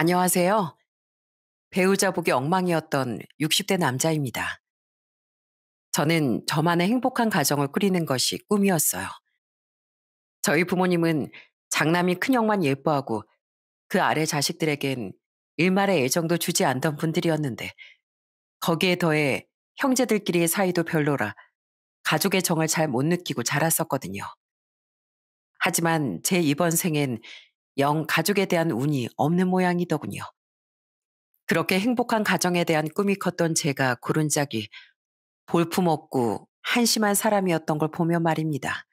안녕하세요. 배우자 보기 엉망이었던 60대 남자입니다. 저는 저만의 행복한 가정을 꾸리는 것이 꿈이었어요. 저희 부모님은 장남이 큰형만 예뻐하고 그 아래 자식들에겐 일말의 애정도 주지 않던 분들이었는데 거기에 더해 형제들끼리의 사이도 별로라 가족의 정을 잘 못 느끼고 자랐었거든요. 하지만 제 이번 생엔 영 가족에 대한 운이 없는 모양이더군요. 그렇게 행복한 가정에 대한 꿈이 컸던 제가 고른 짝이 볼품없고 한심한 사람이었던 걸 보며 말입니다.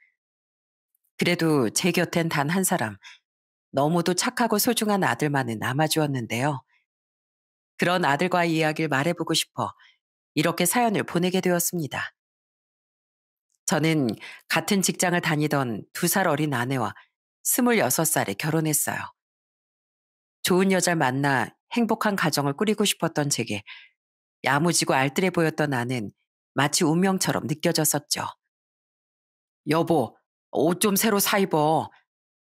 그래도 제 곁엔 단 한 사람, 너무도 착하고 소중한 아들만은 남아주었는데요. 그런 아들과의 이야기를 말해보고 싶어 이렇게 사연을 보내게 되었습니다. 저는 같은 직장을 다니던 두 살 어린 아내와 2 6 살에 결혼했어요. 좋은 여자를 만나 행복한 가정을 꾸리고 싶었던 제게 야무지고 알뜰해 보였던 나는 마치 운명처럼 느껴졌었죠. 여보, 옷 좀 새로 사 입어.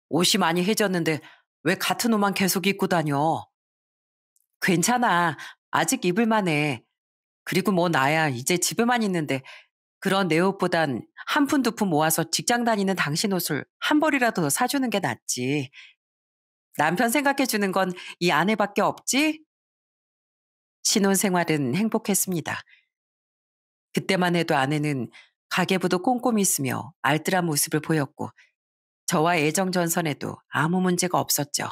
옷이 많이 해졌는데 왜 같은 옷만 계속 입고 다녀? 괜찮아. 아직 입을만 해. 그리고 뭐 나야 이제 집에만 있는데 그런 내 옷보단 한 푼 두 푼 모아서 직장 다니는 당신 옷을 한 벌이라도 더 사주는 게 낫지. 남편 생각해 주는 건 이 아내밖에 없지? 신혼생활은 행복했습니다. 그때만 해도 아내는 가계부도 꼼꼼히 쓰며 알뜰한 모습을 보였고 저와 애정전선에도 아무 문제가 없었죠.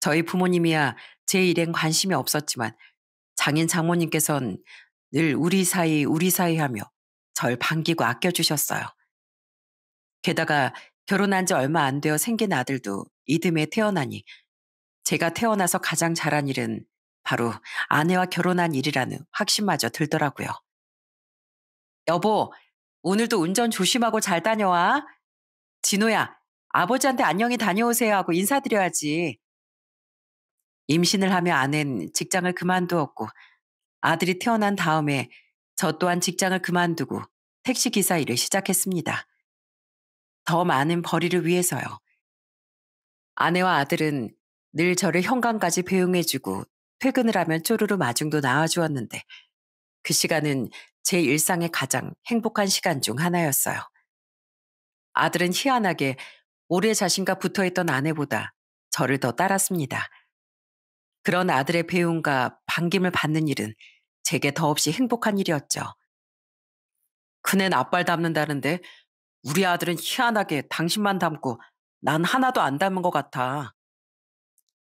저희 부모님이야 제 일엔 관심이 없었지만 장인 장모님께선 늘 우리 사이, 우리 사이 하며 절 반기고 아껴주셨어요. 게다가 결혼한 지 얼마 안 되어 생긴 아들도 이듬해 태어나니 제가 태어나서 가장 잘한 일은 바로 아내와 결혼한 일이라는 확신마저 들더라고요. 여보, 오늘도 운전 조심하고 잘 다녀와. 진호야, 아버지한테 안녕히 다녀오세요 하고 인사드려야지. 임신을 하며 아는 직장을 그만두었고 아들이 태어난 다음에 저 또한 직장을 그만두고 택시기사 일을 시작했습니다. 더 많은 벌이를 위해서요. 아내와 아들은 늘 저를 현관까지 배웅해주고 퇴근을 하면 쪼르르 마중도 나와주었는데 그 시간은 제 일상의 가장 행복한 시간 중 하나였어요. 아들은 희한하게 오래 자신과 붙어 있던 아내보다 저를 더 따랐습니다. 그런 아들의 배움과 반김을 받는 일은 제게 더없이 행복한 일이었죠. 그애 앞발 닮는다는데 우리 아들은 희한하게 당신만 닮고난 하나도 안닮은것 같아.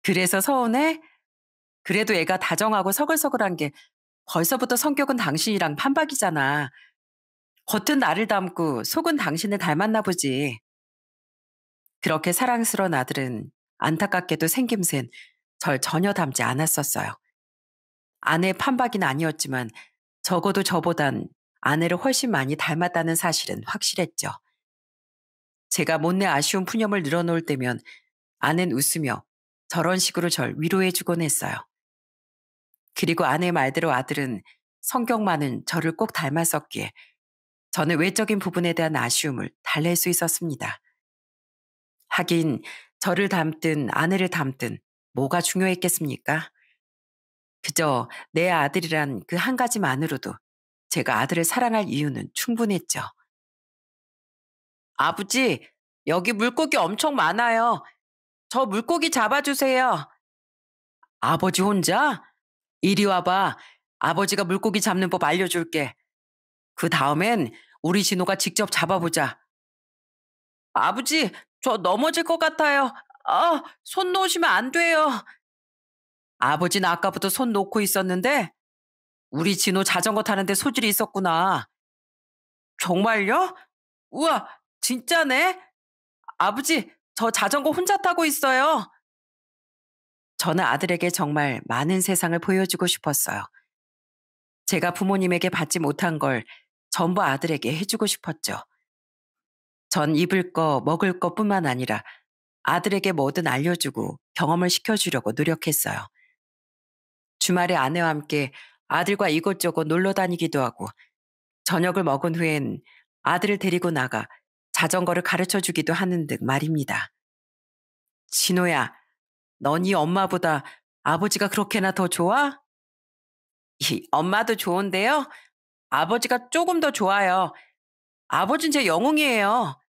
그래서 서운해? 그래도 애가 다정하고 서글서글한 게 벌써부터 성격은 당신이랑 판박이잖아. 겉은 나를 닮고 속은 당신을 닮았나 보지. 그렇게 사랑스러운 아들은 안타깝게도 생김새는 절 전혀 닮지 않았었어요. 아내의 판박이는 아니었지만 적어도 저보단 아내를 훨씬 많이 닮았다는 사실은 확실했죠. 제가 못내 아쉬운 푸념을 늘어놓을 때면 아내는 웃으며 저런 식으로 절 위로해주곤 했어요. 그리고 아내 말대로 아들은 성격만은 저를 꼭 닮았었기에 저는 외적인 부분에 대한 아쉬움을 달랠 수 있었습니다. 하긴 저를 닮든 아내를 닮든 뭐가 중요했겠습니까? 그저 내 아들이란 그 한 가지만으로도 제가 아들을 사랑할 이유는 충분했죠. 아버지, 여기 물고기 엄청 많아요. 저 물고기 잡아주세요. 아버지 혼자? 이리 와봐. 아버지가 물고기 잡는 법 알려줄게. 그 다음엔 우리 진호가 직접 잡아보자. 아버지, 저 넘어질 것 같아요. 아, 손 놓으시면 안 돼요. 아버진 아까부터 손 놓고 있었는데 우리 진호 자전거 타는데 소질이 있었구나. 정말요? 우와, 진짜네? 아버지, 저 자전거 혼자 타고 있어요. 저는 아들에게 정말 많은 세상을 보여주고 싶었어요. 제가 부모님에게 받지 못한 걸 전부 아들에게 해주고 싶었죠. 전 입을 거, 먹을 것 뿐만 아니라 아들에게 뭐든 알려주고 경험을 시켜주려고 노력했어요. 주말에 아내와 함께 아들과 이곳저곳 놀러 다니기도 하고 저녁을 먹은 후엔 아들을 데리고 나가 자전거를 가르쳐 주기도 하는 듯 말입니다. 진호야, 넌 이 엄마보다 아버지가 그렇게나 더 좋아? 이 엄마도 좋은데요. 아버지가 조금 더 좋아요. 아버지는제 영웅이에요.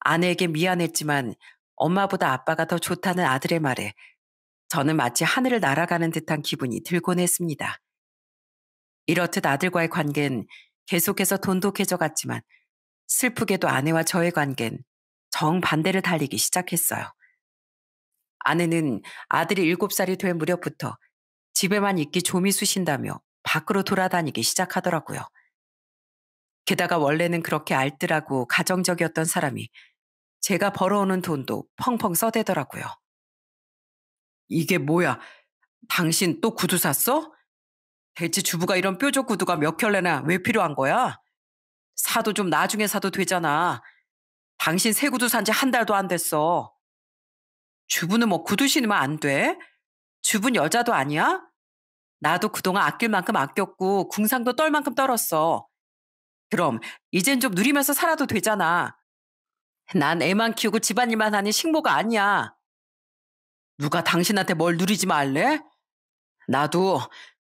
아내에게 미안했지만 엄마보다 아빠가 더 좋다는 아들의 말에 저는 마치 하늘을 날아가는 듯한 기분이 들곤 했습니다. 이렇듯 아들과의 관계는 계속해서 돈독해져 갔지만 슬프게도 아내와 저의 관계는 정반대를 달리기 시작했어요. 아내는 아들이 7살이 될 무렵부터 집에만 있기 조미수신다며 밖으로 돌아다니기 시작하더라고요. 게다가 원래는 그렇게 알뜰하고 가정적이었던 사람이 제가 벌어오는 돈도 펑펑 써대더라고요. 이게 뭐야? 당신 또 구두 샀어? 대체 주부가 이런 뾰족 구두가 몇 켤레나 왜 필요한 거야? 사도 좀 나중에 사도 되잖아. 당신 새 구두 산 지 한 달도 안 됐어. 주부는 뭐 구두 신으면 안 돼? 주부는 여자도 아니야? 나도 그동안 아낄 만큼 아꼈고 궁상도 떨 만큼 떨었어. 그럼 이젠 좀 누리면서 살아도 되잖아. 난 애만 키우고 집안일만 하니 식모가 아니야. 누가 당신한테 뭘 누리지 말래? 나도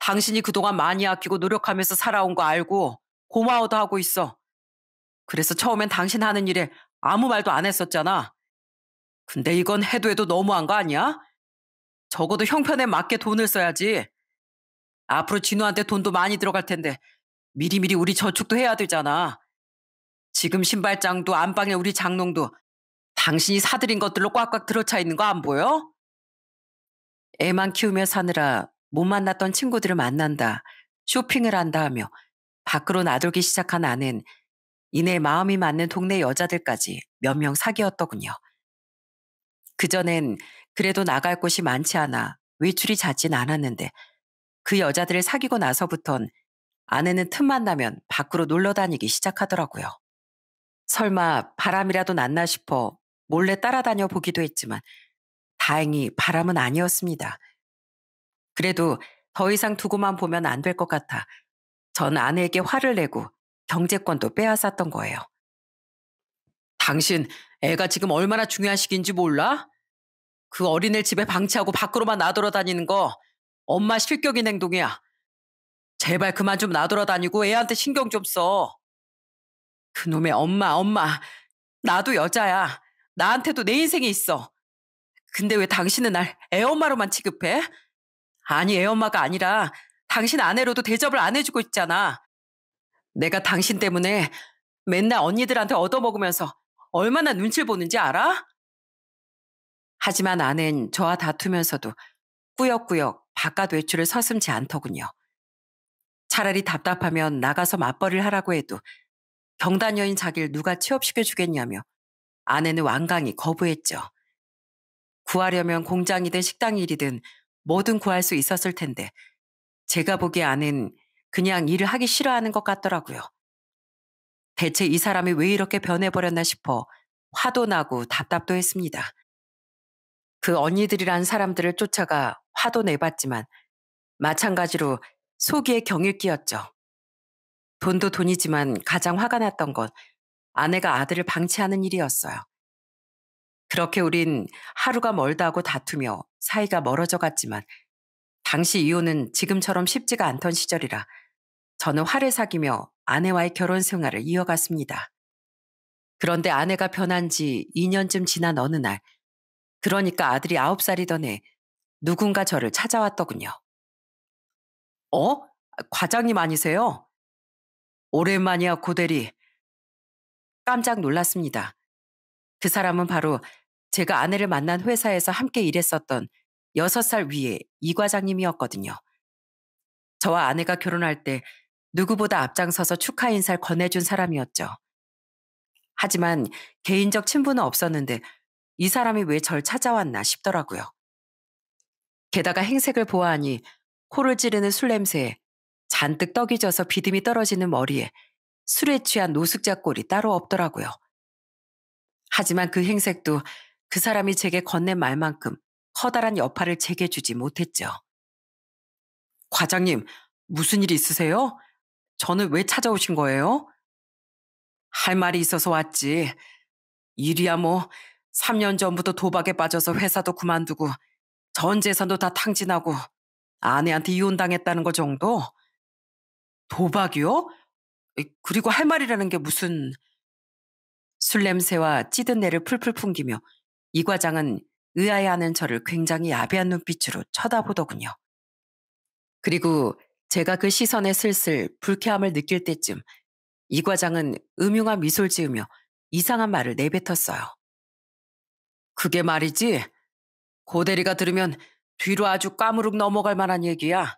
당신이 그동안 많이 아끼고 노력하면서 살아온 거 알고 고마워도 하고 있어. 그래서 처음엔 당신 하는 일에 아무 말도 안 했었잖아. 근데 이건 해도 해도 너무한 거 아니야? 적어도 형편에 맞게 돈을 써야지. 앞으로 진우한테 돈도 많이 들어갈 텐데 미리미리 우리 저축도 해야 되잖아. 지금 신발장도 안방에 우리 장롱도 당신이 사들인 것들로 꽉꽉 들어차 있는 거 안 보여? 애만 키우며 사느라 못 만났던 친구들을 만난다, 쇼핑을 한다 하며 밖으로 나돌기 시작한 아는 이내 마음이 맞는 동네 여자들까지 몇 명 사귀었더군요. 그전엔 그래도 나갈 곳이 많지 않아 외출이 잦진 않았는데 그 여자들을 사귀고 나서부턴 아내는 틈만 나면 밖으로 놀러 다니기 시작하더라고요. 설마 바람이라도 났나 싶어 몰래 따라다녀 보기도 했지만 다행히 바람은 아니었습니다. 그래도 더 이상 두고만 보면 안 될 것 같아 전 아내에게 화를 내고 경제권도 빼앗았던 거예요. 당신 애가 지금 얼마나 중요한 시기인지 몰라? 그 어린애 집에 방치하고 밖으로만 나돌아다니는 거 엄마 실격인 행동이야. 제발 그만 좀 나돌아다니고 애한테 신경 좀 써. 그놈의 엄마, 엄마. 나도 여자야. 나한테도 내 인생이 있어. 근데 왜 당신은 날 애엄마로만 취급해? 아니, 애엄마가 아니라 당신 아내로도 대접을 안 해주고 있잖아. 내가 당신 때문에 맨날 언니들한테 얻어먹으면서 얼마나 눈치를 보는지 알아? 하지만 아내는 저와 다투면서도 꾸역꾸역 바깥 외출을 서슴지 않더군요. 차라리 답답하면 나가서 맞벌이를 하라고 해도 경단녀인 자기를 누가 취업시켜주겠냐며 아내는 완강히 거부했죠. 구하려면 공장이든 식당 일이든 뭐든 구할 수 있었을 텐데 제가 보기에 아는 그냥 일을 하기 싫어하는 것 같더라고요. 대체 이 사람이 왜 이렇게 변해버렸나 싶어 화도 나고 답답도 했습니다. 그 언니들이란 사람들을 쫓아가 화도 내봤지만 마찬가지로 속이의 경일기였죠. 돈도 돈이지만 가장 화가 났던 건 아내가 아들을 방치하는 일이었어요. 그렇게 우린 하루가 멀다 고 다투며 사이가 멀어져 갔지만 당시 이혼은 지금처럼 쉽지가 않던 시절이라 저는 화를 사귀며 아내와의 결혼 생활을 이어갔습니다. 그런데 아내가 변한 지 2년쯤 지난 어느 날, 그러니까 아들이 9살이던 해 누군가 저를 찾아왔더군요. 어? 과장님 아니세요? 오랜만이야, 고대리. 깜짝 놀랐습니다. 그 사람은 바로 제가 아내를 만난 회사에서 함께 일했었던 6살 위에 이 과장님이었거든요. 저와 아내가 결혼할 때 누구보다 앞장서서 축하 인사를 건네준 사람이었죠. 하지만 개인적 친분은 없었는데 이 사람이 왜 절 찾아왔나 싶더라고요. 게다가 행색을 보아하니 코를 찌르는 술 냄새에 잔뜩 떡이 져서 비듬이 떨어지는 머리에 술에 취한 노숙자 꼴이 따로 없더라고요. 하지만 그 행색도 그 사람이 제게 건넨 말만큼 커다란 여파를 제게 주지 못했죠. 과장님, 무슨 일 있으세요? 저는 왜 찾아오신 거예요? 할 말이 있어서 왔지. 일이야 뭐 3년 전부터 도박에 빠져서 회사도 그만두고 전 재산도 다 탕진하고 아내한테 이혼당했다는 거 정도? 도박이요? 그리고 할 말이라는 게 무슨... 술 냄새와 찌든 내를 풀풀 풍기며 이 과장은 의아해하는 저를 굉장히 야비한 눈빛으로 쳐다보더군요. 그리고 제가 그 시선에 슬슬 불쾌함을 느낄 때쯤 이 과장은 음흉한 미소를 지으며 이상한 말을 내뱉었어요. 그게 말이지. 고대리가 들으면 뒤로 아주 까무룩 넘어갈 만한 얘기야.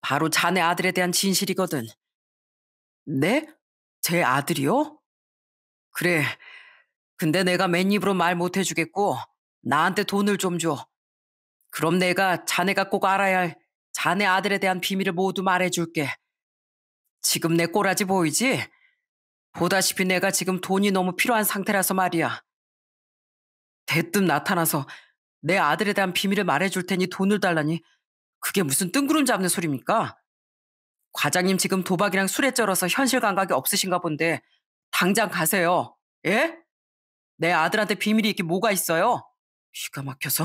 바로 자네 아들에 대한 진실이거든. 네? 제 아들이요? 그래, 근데 내가 맨입으로 말 못 해주겠고 나한테 돈을 좀 줘. 그럼 내가 자네가 꼭 알아야 할 자네 아들에 대한 비밀을 모두 말해줄게. 지금 내 꼬라지 보이지? 보다시피 내가 지금 돈이 너무 필요한 상태라서 말이야. 대뜸 나타나서 내 아들에 대한 비밀을 말해줄 테니 돈을 달라니 그게 무슨 뜬구름 잡는 소리입니까? 과장님 지금 도박이랑 술에 쩔어서 현실 감각이 없으신가 본데 당장 가세요. 예? 내 아들한테 비밀이 있게 뭐가 있어요? 기가 막혀서.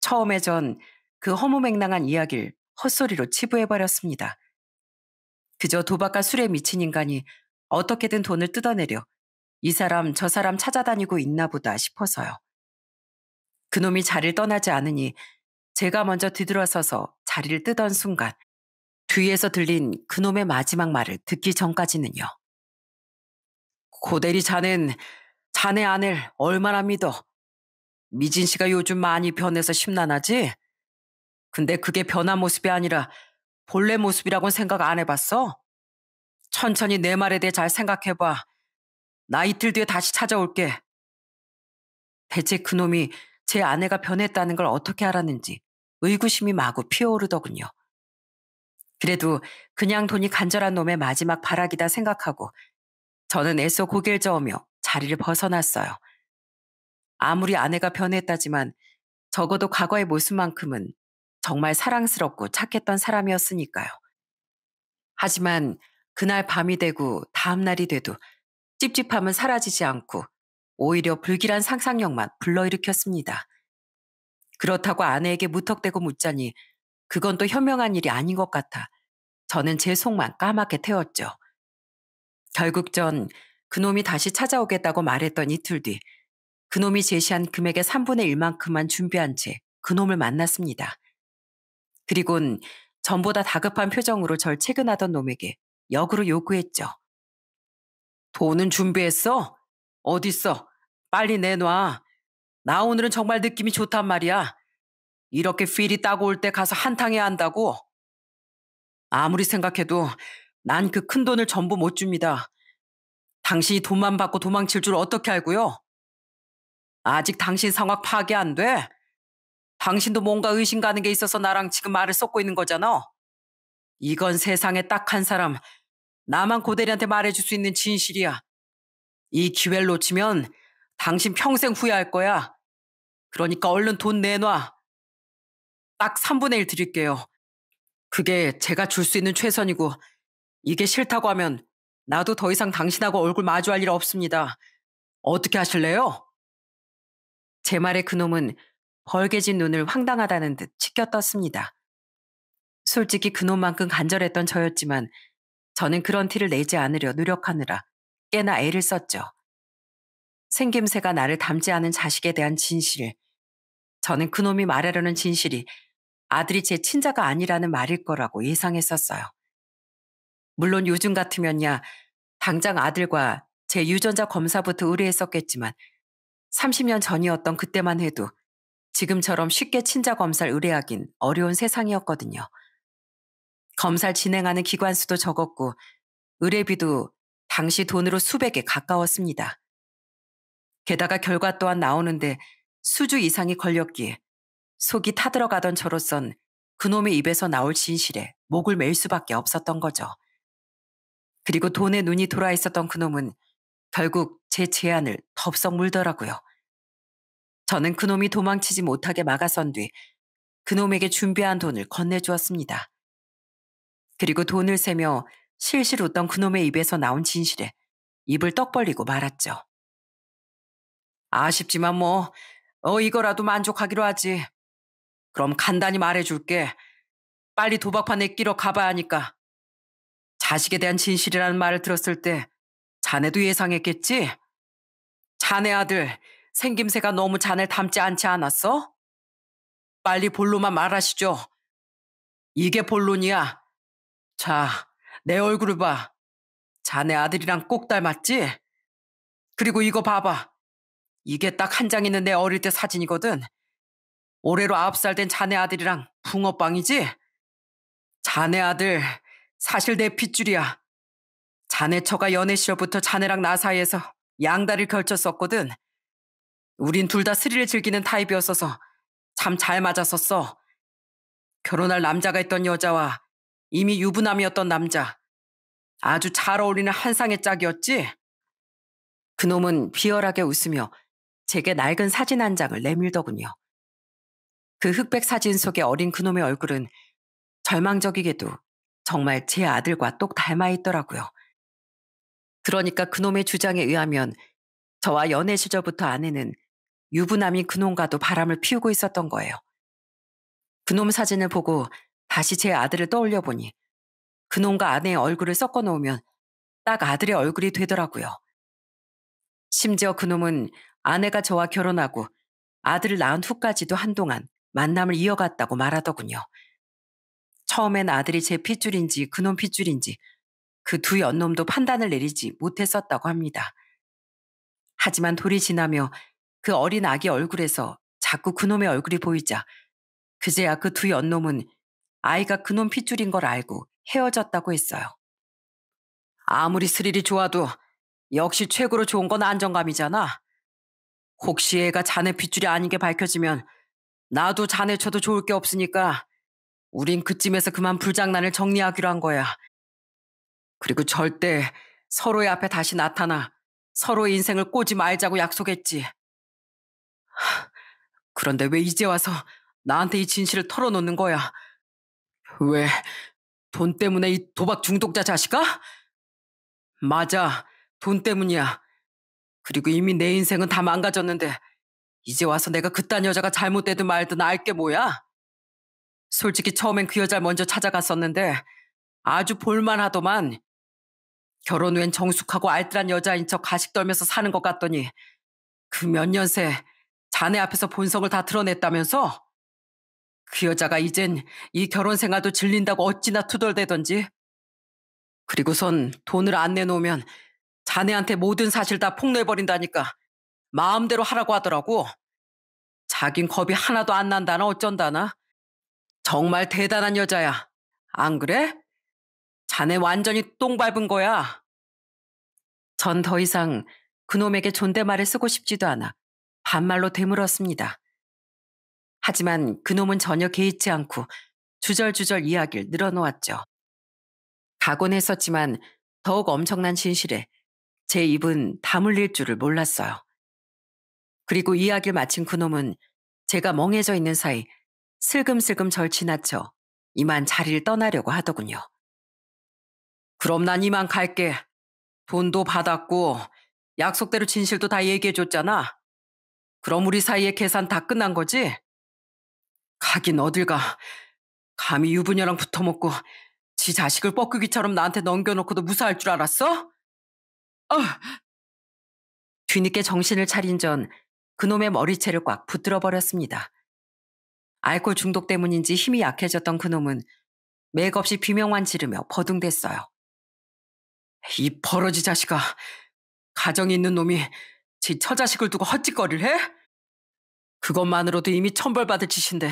처음에 전 그 허무맹랑한 이야기를 헛소리로 치부해버렸습니다. 그저 도박과 술에 미친 인간이 어떻게든 돈을 뜯어내려 이 사람 저 사람 찾아다니고 있나 보다 싶어서요. 그놈이 자리를 떠나지 않으니 제가 먼저 뒤돌아서서 자리를 뜨던 순간 뒤에서 들린 그놈의 마지막 말을 듣기 전까지는요. 고대리 자는 자네 아내를 얼마나 믿어. 미진 씨가 요즘 많이 변해서 심란하지? 근데 그게 변한 모습이 아니라 본래 모습이라고는 생각 안 해봤어? 천천히 내 말에 대해 잘 생각해봐. 나 이틀 뒤에 다시 찾아올게. 대체 그놈이 제 아내가 변했다는 걸 어떻게 알았는지 의구심이 마구 피어오르더군요. 그래도 그냥 돈이 간절한 놈의 마지막 발악이다 생각하고 저는 애써 고개를 저으며 자리를 벗어났어요. 아무리 아내가 변했다지만 적어도 과거의 모습만큼은 정말 사랑스럽고 착했던 사람이었으니까요. 하지만 그날 밤이 되고 다음날이 돼도 찝찝함은 사라지지 않고 오히려 불길한 상상력만 불러일으켰습니다. 그렇다고 아내에게 무턱대고 묻자니 그건 또 현명한 일이 아닌 것 같아 저는 제 속만 까맣게 태웠죠. 결국 전 그놈이 다시 찾아오겠다고 말했던 이틀 뒤 그놈이 제시한 금액의 3분의 1만큼만 준비한 채 그놈을 만났습니다. 그리곤 전보다 다급한 표정으로 절 체근하던 놈에게 역으로 요구했죠. 돈은 준비했어? 어딨어? 빨리 내놔. 나 오늘은 정말 느낌이 좋단 말이야. 이렇게 필이 따고 올 때 가서 한탕해야 한다고? 아무리 생각해도 난 그 큰 돈을 전부 못 줍니다. 당신이 돈만 받고 도망칠 줄 어떻게 알고요? 아직 당신 상황 파악이 안 돼? 당신도 뭔가 의심 가는 게 있어서 나랑 지금 말을 섞고 있는 거잖아. 이건 세상에 딱 한 사람, 나만 고대리한테 말해줄 수 있는 진실이야. 이 기회를 놓치면 당신 평생 후회할 거야. 그러니까 얼른 돈 내놔. 딱 3분의 1 드릴게요. 그게 제가 줄 수 있는 최선이고, 이게 싫다고 하면 나도 더 이상 당신하고 얼굴 마주할 일 없습니다. 어떻게 하실래요? 제 말에 그놈은 벌개진 눈을 황당하다는 듯 치켜떴습니다. 솔직히 그놈만큼 간절했던 저였지만 저는 그런 티를 내지 않으려 노력하느라 꽤나 애를 썼죠. 생김새가 나를 닮지 않은 자식에 대한 진실. 저는 그놈이 말하려는 진실이 아들이 제 친자가 아니라는 말일 거라고 예상했었어요. 물론 요즘 같으면야 당장 아들과 제 유전자 검사부터 의뢰했었겠지만 30년 전이었던 그때만 해도 지금처럼 쉽게 친자 검사를 의뢰하긴 어려운 세상이었거든요. 검사를 진행하는 기관수도 적었고 의뢰비도 당시 돈으로 수백에 가까웠습니다. 게다가 결과 또한 나오는데 수주 이상이 걸렸기에 속이 타들어가던 저로선 그놈의 입에서 나올 진실에 목을 맬 수밖에 없었던 거죠. 그리고 돈에 눈이 돌아 있었던 그놈은 결국 제 제안을 덥석 물더라고요. 저는 그놈이 도망치지 못하게 막아선 뒤 그놈에게 준비한 돈을 건네주었습니다. 그리고 돈을 세며 실실 웃던 그놈의 입에서 나온 진실에 입을 떡 벌리고 말았죠. 아쉽지만 뭐, 어, 이거라도 만족하기로 하지. 그럼 간단히 말해줄게. 빨리 도박판에 끼러 가봐야 하니까 자식에 대한 진실이라는 말을 들었을 때 자네도 예상했겠지? 자네 아들 생김새가 너무 잔을 닮지 않지 않았어? 빨리 본론만 말하시죠. 이게 본론이야. 자, 내 얼굴을 봐. 자네 아들이랑 꼭 닮았지? 그리고 이거 봐봐. 이게 딱 한 장 있는 내 어릴 때 사진이거든. 올해로 아홉 살 된 자네 아들이랑 붕어빵이지? 자네 아들 사실 내 핏줄이야. 자네 처가 연애 시절부터 자네랑 나 사이에서 양다리를 걸쳤었거든. 우린 둘 다 스릴을 즐기는 타입이었어서 참 잘 맞았었어. 결혼할 남자가 있던 여자와 이미 유부남이었던 남자. 아주 잘 어울리는 한상의 짝이었지? 그놈은 비열하게 웃으며 제게 낡은 사진 한 장을 내밀더군요. 그 흑백 사진 속의 어린 그놈의 얼굴은 절망적이게도 정말 제 아들과 똑 닮아 있더라고요. 그러니까 그놈의 주장에 의하면 저와 연애 시절부터 아내는 유부남이 그놈과도 바람을 피우고 있었던 거예요. 그놈 사진을 보고 다시 제 아들을 떠올려 보니 그놈과 아내의 얼굴을 섞어 놓으면 딱 아들의 얼굴이 되더라고요. 심지어 그놈은 아내가 저와 결혼하고 아들을 낳은 후까지도 한동안 만남을 이어갔다고 말하더군요. 처음엔 아들이 제 핏줄인지 그놈 핏줄인지 그 두 연놈도 판단을 내리지 못했었다고 합니다. 하지만 돌이 지나며 그 어린 아기 얼굴에서 자꾸 그놈의 얼굴이 보이자 그제야 그 두 연놈은 아이가 그놈 핏줄인 걸 알고 헤어졌다고 했어요. 아무리 스릴이 좋아도 역시 최고로 좋은 건 안정감이잖아. 혹시 애가 자네 핏줄이 아닌 게 밝혀지면 나도 자네 쳐도 좋을 게 없으니까 우린 그쯤에서 그만 불장난을 정리하기로 한 거야. 그리고 절대 서로의 앞에 다시 나타나 서로의 인생을 꼬지 말자고 약속했지. 그런데 왜 이제 와서 나한테 이 진실을 털어놓는 거야? 왜? 돈 때문에 이 도박 중독자 자식아? 맞아. 돈 때문이야. 그리고 이미 내 인생은 다 망가졌는데 이제 와서 내가 그딴 여자가 잘못되든 말든 알게 뭐야? 솔직히 처음엔 그 여자를 먼저 찾아갔었는데 아주 볼만하더만 결혼 후엔 정숙하고 알뜰한 여자인 척 가식 떨면서 사는 것 같더니 그 몇 년 새 자네 앞에서 본성을 다 드러냈다면서 그 여자가 이젠 이 결혼 생활도 질린다고 어찌나 투덜대던지 그리고선 돈을 안 내놓으면 자네한테 모든 사실 다 폭로해버린다니까 마음대로 하라고 하더라고 자긴 겁이 하나도 안 난다나 어쩐다나 정말 대단한 여자야. 안 그래? 자네 완전히 똥 밟은 거야. 전 더 이상 그놈에게 존댓말을 쓰고 싶지도 않아 반말로 되물었습니다. 하지만 그놈은 전혀 개의치 않고 주절주절 이야기를 늘어놓았죠. 가곤 했었지만 더욱 엄청난 진실에 제 입은 다물릴 줄을 몰랐어요. 그리고 이야기를 마친 그놈은 제가 멍해져 있는 사이 슬금슬금 절친하죠 이만 자리를 떠나려고 하더군요. 그럼 난 이만 갈게. 돈도 받았고 약속대로 진실도 다 얘기해줬잖아. 그럼 우리 사이의 계산 다 끝난 거지? 가긴 어딜 가. 감히 유부녀랑 붙어먹고 지 자식을 뻐꾸기처럼 나한테 넘겨놓고도 무사할 줄 알았어? 어! 뒤늦게 정신을 차린 전 그놈의 머리채를 꽉 붙들어 버렸습니다. 알코올 중독 때문인지 힘이 약해졌던 그놈은 맥없이 비명만 지르며 버둥댔어요. 이 버러지 자식아, 가정이 있는 놈이 지 처자식을 두고 헛짓거리를 해? 그것만으로도 이미 천벌받을 짓인데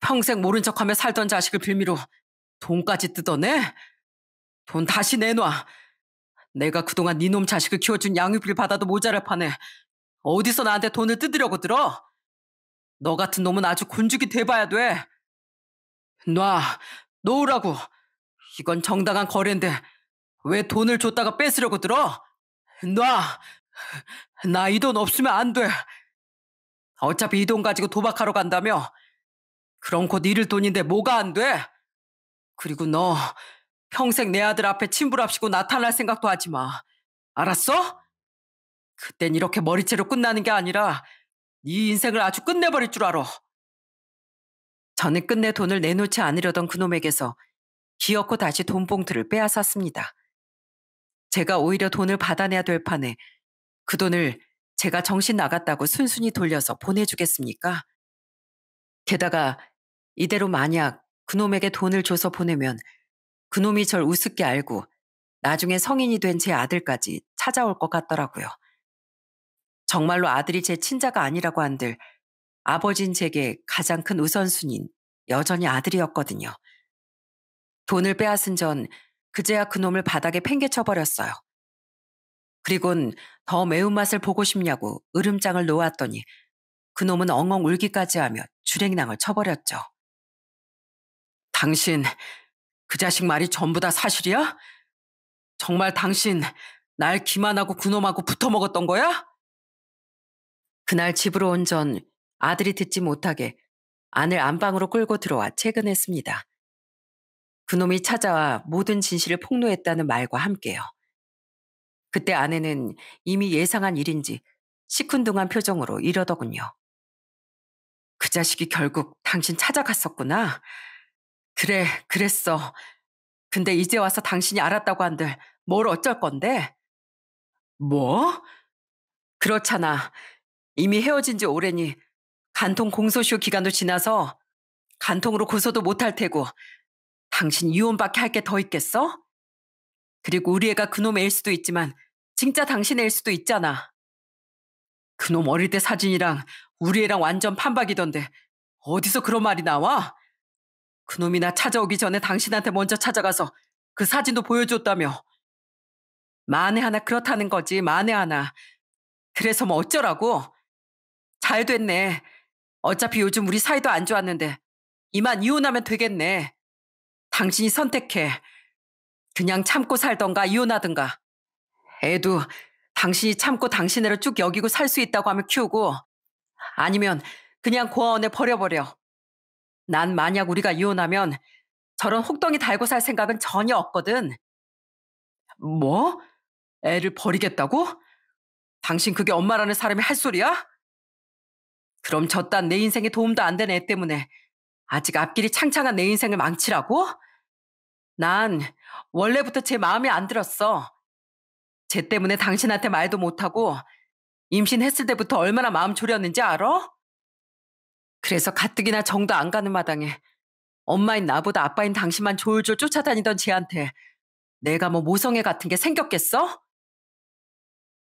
평생 모른 척하며 살던 자식을 빌미로 돈까지 뜯어내? 돈 다시 내놔. 내가 그동안 네 놈 자식을 키워준 양육비를 받아도 모자랄 판에 어디서 나한테 돈을 뜯으려고 들어? 너 같은 놈은 아주 곤죽이 돼봐야 돼. 놔, 놓으라고. 이건 정당한 거래인데 왜 돈을 줬다가 뺏으려고 들어? 놔, 나 이 돈 없으면 안 돼. 어차피 이 돈 가지고 도박하러 간다며. 그럼 곧 잃을 돈인데 뭐가 안 돼? 그리고 너 평생 내 아들 앞에 침불랍시고 나타날 생각도 하지 마. 알았어? 그땐 이렇게 머리채로 끝나는 게 아니라 네 인생을 아주 끝내버릴 줄 알아. 저는 끝내 돈을 내놓지 않으려던 그놈에게서 기어코 다시 돈 봉투를 빼앗았습니다. 제가 오히려 돈을 받아내야 될 판에 그 돈을 제가 정신 나갔다고 순순히 돌려서 보내주겠습니까? 게다가 이대로 만약 그놈에게 돈을 줘서 보내면 그놈이 절 우습게 알고 나중에 성인이 된 제 아들까지 찾아올 것 같더라고요. 정말로 아들이 제 친자가 아니라고 한들 아버진 제게 가장 큰우선순위인 여전히 아들이었거든요. 돈을 빼앗은 전 그제야 그놈을 바닥에 팽개쳐버렸어요. 그리곤 더 매운맛을 보고 싶냐고 으름장을 놓았더니 그놈은 엉엉 울기까지 하며 주랭낭을 쳐버렸죠. 당신, 그 자식 말이 전부 다 사실이야? 정말 당신 날 기만하고 그놈하고 붙어먹었던 거야? 그날 집으로 온 전 아들이 듣지 못하게 안을 안방으로 끌고 들어와 퇴근했습니다. 그놈이 찾아와 모든 진실을 폭로했다는 말과 함께요. 그때 아내는 이미 예상한 일인지 시큰둥한 표정으로 이러더군요. 그 자식이 결국 당신 찾아갔었구나. 그래, 그랬어. 근데 이제 와서 당신이 알았다고 한들 뭘 어쩔 건데? 뭐? 그렇잖아. 이미 헤어진 지 오래니 간통 공소시효 기간도 지나서 간통으로 고소도 못할 테고 당신 이혼밖에 할 게 더 있겠어? 그리고 우리 애가 그놈 애일 수도 있지만 진짜 당신 애일 수도 있잖아. 그놈 어릴 때 사진이랑 우리 애랑 완전 판박이던데 어디서 그런 말이 나와? 그놈이나 찾아오기 전에 당신한테 먼저 찾아가서 그 사진도 보여줬다며. 만에 하나 그렇다는 거지, 만에 하나. 그래서 뭐 어쩌라고? 잘 됐네. 어차피 요즘 우리 사이도 안 좋았는데 이만 이혼하면 되겠네. 당신이 선택해. 그냥 참고 살던가 이혼하든가. 애도 당신이 참고 당신으로쭉 여기고 살 수 있다고 하면 키우고 아니면 그냥 고아원에 버려버려. 난 만약 우리가 이혼하면 저런 혹덩이 달고 살 생각은 전혀 없거든. 뭐? 애를 버리겠다고? 당신 그게 엄마라는 사람이 할 소리야? 그럼 저딴 내 인생에 도움도 안 되는 애 때문에 아직 앞길이 창창한 내 인생을 망치라고? 난 원래부터 제 마음에 안 들었어. 쟤 때문에 당신한테 말도 못하고 임신했을 때부터 얼마나 마음 졸였는지 알아? 그래서 가뜩이나 정도 안 가는 마당에 엄마인 나보다 아빠인 당신만 졸졸 쫓아다니던 쟤한테 내가 뭐 모성애 같은 게 생겼겠어?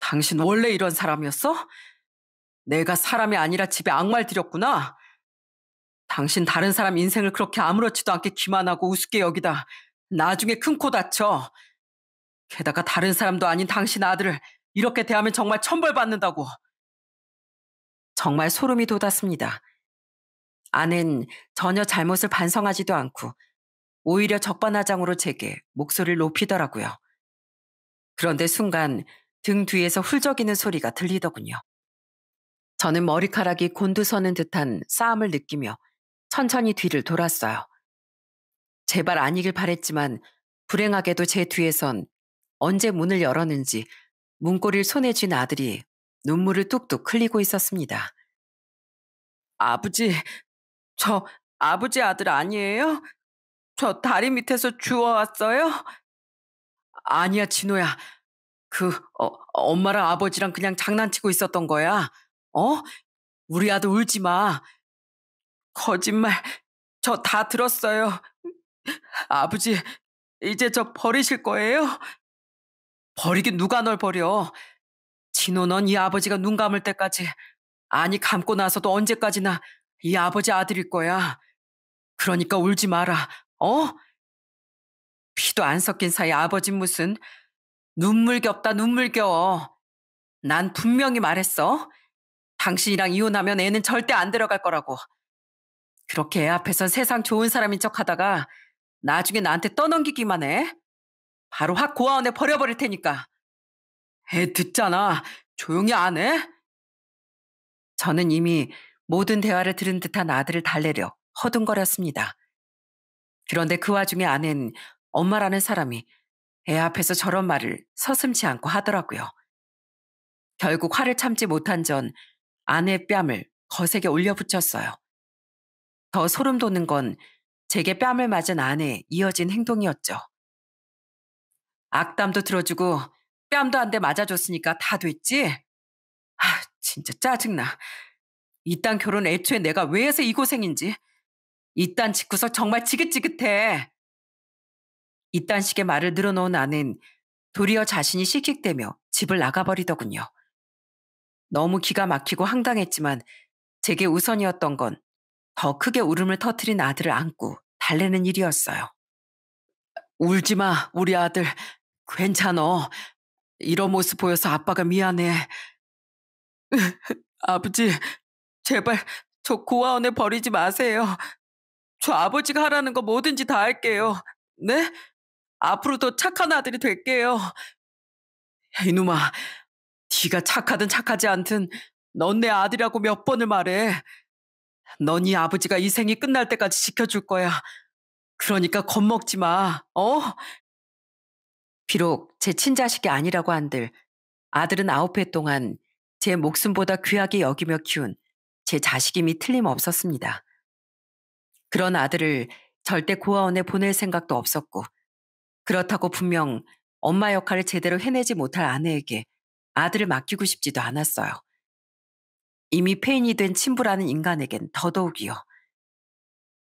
당신 원래 이런 사람이었어? 내가 사람이 아니라 집에 악마를 들였구나. 당신 다른 사람 인생을 그렇게 아무렇지도 않게 기만하고 우습게 여기다 나중에 큰 코 다쳐. 게다가 다른 사람도 아닌 당신 아들을 이렇게 대하면 정말 천벌받는다고. 정말 소름이 돋았습니다. 아는 전혀 잘못을 반성하지도 않고 오히려 적반하장으로 제게 목소리를 높이더라고요. 그런데 순간 등 뒤에서 훌쩍이는 소리가 들리더군요. 저는 머리카락이 곤두서는 듯한 싸움을 느끼며 천천히 뒤를 돌았어요. 제발 아니길 바랬지만 불행하게도 제 뒤에선 언제 문을 열었는지 문고리를 손에 쥔 아들이 눈물을 뚝뚝 흘리고 있었습니다. 아버지, 저 아버지 아들 아니에요? 저 다리 밑에서 주워왔어요? 아니야, 진호야. 그 어, 엄마랑 아버지랑 그냥 장난치고 있었던 거야. 어? 우리 아들 울지 마. 거짓말. 저 다 들었어요. 아버지, 이제 저 버리실 거예요? 버리긴 누가 널 버려. 진호 넌 이 아버지가 눈 감을 때까지 아니 감고 나서도 언제까지나 이 아버지 아들일 거야. 그러니까 울지 마라. 어? 피도 안 섞인 사이 아버지 무슨 눈물겹다 눈물겨워. 난 분명히 말했어. 당신이랑 이혼하면 애는 절대 안 들어갈 거라고. 그렇게 애 앞에선 세상 좋은 사람인 척 하다가 나중에 나한테 떠넘기기만 해. 바로 확 고아원에 버려버릴 테니까. 애 듣잖아. 조용히 안 해? 저는 이미 모든 대화를 들은 듯한 아들을 달래려 허둥거렸습니다. 그런데 그 와중에 아는 엄마라는 사람이 애 앞에서 저런 말을 서슴지 않고 하더라고요. 결국 화를 참지 못한 전 아내 뺨을 거세게 올려붙였어요. 더 소름 돋는 건 제게 뺨을 맞은 아내의 이어진 행동이었죠. 악담도 들어주고 뺨도 안돼 맞아줬으니까 다 됐지? 아, 진짜 짜증나. 이딴 결혼 애초에 내가 왜 해서 이 고생인지. 이딴 짓구석 정말 지긋지긋해. 이딴 식의 말을 늘어놓은 아는 도리어 자신이 씩씩대며 집을 나가버리더군요. 너무 기가 막히고 황당했지만 제게 우선이었던 건 더 크게 울음을 터트린 아들을 안고 달래는 일이었어요. 울지 마, 우리 아들. 괜찮어. 이런 모습 보여서 아빠가 미안해. 아버지, 제발 저 고아원에 버리지 마세요. 저 아버지가 하라는 거 뭐든지 다 할게요. 네? 앞으로도 착한 아들이 될게요. 이놈아, 지가 착하든 착하지 않든 넌 내 아들이라고 몇 번을 말해. 넌네 아버지가 이 생이 끝날 때까지 지켜줄 거야. 그러니까 겁먹지 마. 어? 비록 제 친자식이 아니라고 한들 아들은 아홉 해 동안 제 목숨보다 귀하게 여기며 키운 제 자식임이 틀림없었습니다. 그런 아들을 절대 고아원에 보낼 생각도 없었고 그렇다고 분명 엄마 역할을 제대로 해내지 못할 아내에게 아들을 맡기고 싶지도 않았어요. 이미 폐인이 된 친부라는 인간에겐 더더욱이요.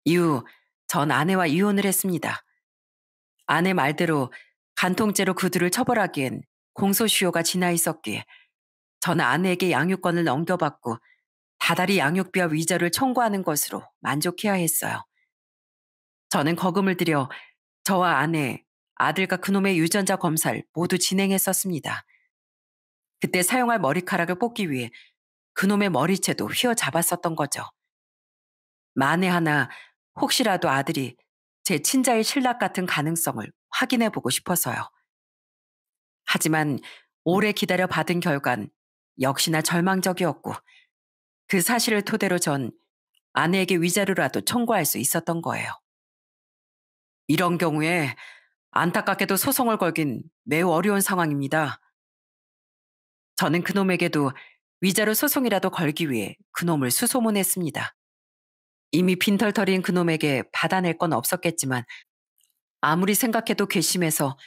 이후 전 아내와 이혼을 했습니다. 아내 말대로 간통죄로 그들을 처벌하기엔 공소시효가 지나 있었기에 전 아내에게 양육권을 넘겨받고 다달이 양육비와 위자를 청구하는 것으로 만족해야 했어요. 저는 거금을 들여 저와 아내, 아들과 그놈의 유전자 검사를 모두 진행했었습니다. 그때 사용할 머리카락을 뽑기 위해 그놈의 머리채도 휘어잡았었던 거죠. 만에 하나 혹시라도 아들이 제 친자의 신락 같은 가능성을 확인해 보고 싶어서요. 하지만 오래 기다려 받은 결과는 역시나 절망적이었고 그 사실을 토대로 전 아내에게 위자료라도 청구할 수 있었던 거예요. 이런 경우에 안타깝게도 소송을 걸긴 매우 어려운 상황입니다. 저는 그놈에게도 위자료 소송이라도 걸기 위해 그놈을 수소문했습니다. 이미 빈털터린 그놈에게 받아낼 건 없었겠지만 아무리 생각해도 괘씸해서